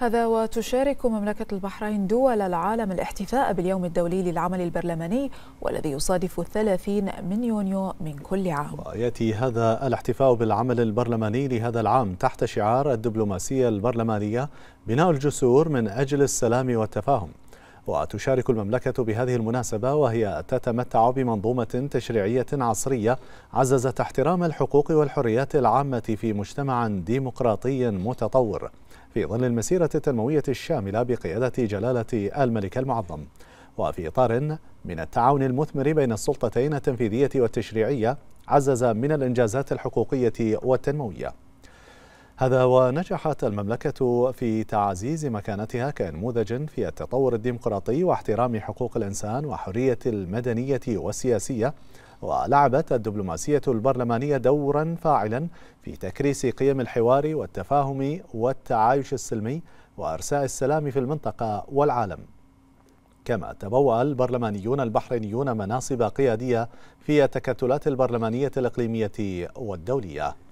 هذا وتشارك مملكة البحرين دول العالم الاحتفاء باليوم الدولي للعمل البرلماني والذي يصادف الثلاثين من يونيو من كل عام ويأتي هذا الاحتفاء بالعمل البرلماني لهذا العام تحت شعار الدبلوماسية البرلمانية بناء الجسور من أجل السلام والتفاهم وتشارك المملكة بهذه المناسبة وهي تتمتع بمنظومة تشريعية عصرية عززت احترام الحقوق والحريات العامة في مجتمع ديمقراطي متطور في ظل المسيرة التنموية الشاملة بقيادة جلالة الملك المعظم وفي إطار من التعاون المثمر بين السلطتين التنفيذية والتشريعية عزز من الإنجازات الحقوقية والتنموية هذا ونجحت المملكة في تعزيز مكانتها كنموذج في التطور الديمقراطي واحترام حقوق الإنسان وحرية المدنية والسياسية ولعبت الدبلوماسية البرلمانية دورا فاعلا في تكريس قيم الحوار والتفاهم والتعايش السلمي وإرساء السلام في المنطقة والعالم كما تبوأ البرلمانيون البحرينيون مناصب قيادية في التكتلات البرلمانية الإقليمية والدولية